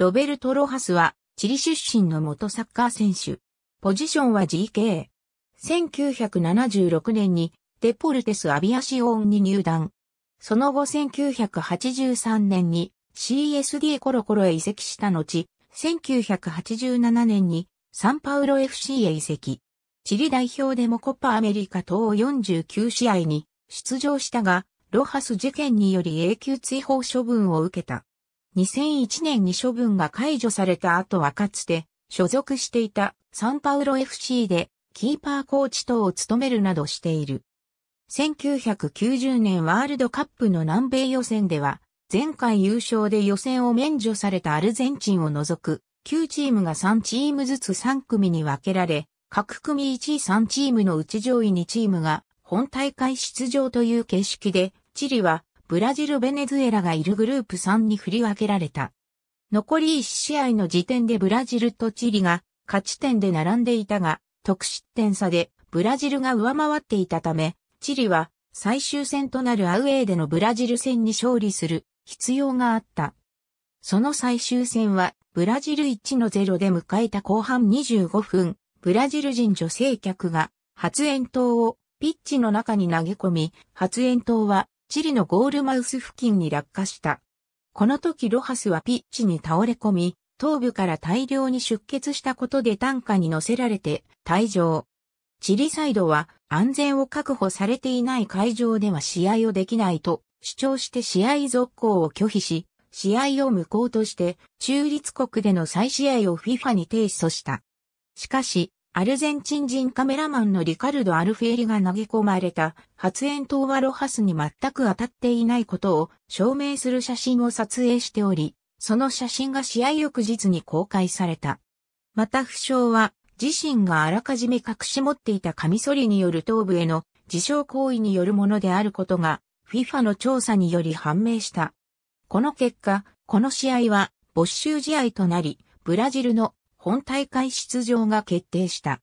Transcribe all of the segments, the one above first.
ロベルト・ロハスは、チリ出身の元サッカー選手。ポジションは GK。1976年に、デポルテス・アビアシオンに入団。その後1983年に CSD コロコロへ移籍した後、1987年にサンパウロ FC へ移籍。チリ代表でもコッパアメリカ等49試合に出場したが、ロハス事件により永久追放処分を受けた。2001年に処分が解除された後はかつて所属していたサンパウロ FC でキーパーコーチ等を務めるなどしている。1990年ワールドカップの南米予選では前回優勝で予選を免除されたアルゼンチンを除く9チームが3チームずつ3組に分けられ、各組1位3チームのうち上位2チームが本大会出場という形式で、チリはブラジル、ベネズエラがいるグループ3に振り分けられた。残り1試合の時点でブラジルとチリが勝ち点で並んでいたが、得失点差でブラジルが上回っていたため、チリは最終戦となるアウェーでのブラジル戦に勝利する必要があった。その最終戦はブラジル1の0で迎えた後半25分、ブラジル人女性客が発煙筒をピッチの中に投げ込み、発煙筒はチリのゴールマウス付近に落下した。この時ロハスはピッチに倒れ込み、頭部から大量に出血したことで担架に乗せられて退場。チリサイドは安全を確保されていない会場では試合をできないと主張して試合続行を拒否し、試合を無効として中立国での再試合を FIFA に提訴した。しかし、アルゼンチン人カメラマンのリカルド・アルフェーリが投げ込まれた発煙筒はロハスに全く当たっていないことを証明する写真を撮影しており、その写真が試合翌日に公開された。また負傷は自身があらかじめ隠し持っていたカミソリによる頭部への自傷行為によるものであることが FIFA の調査により判明した。この結果、この試合は没収試合となり、ブラジルの本大会出場が決定した。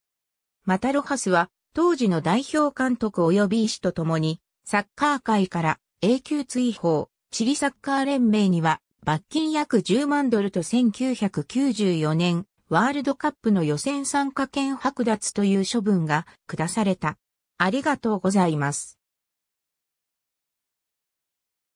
またロハスは当時の代表監督及び医師と共にサッカー界から永久追放、チリサッカー連盟には罰金約10万ドルと1994年ワールドカップの予選参加権剥奪という処分が下された。ありがとうございます。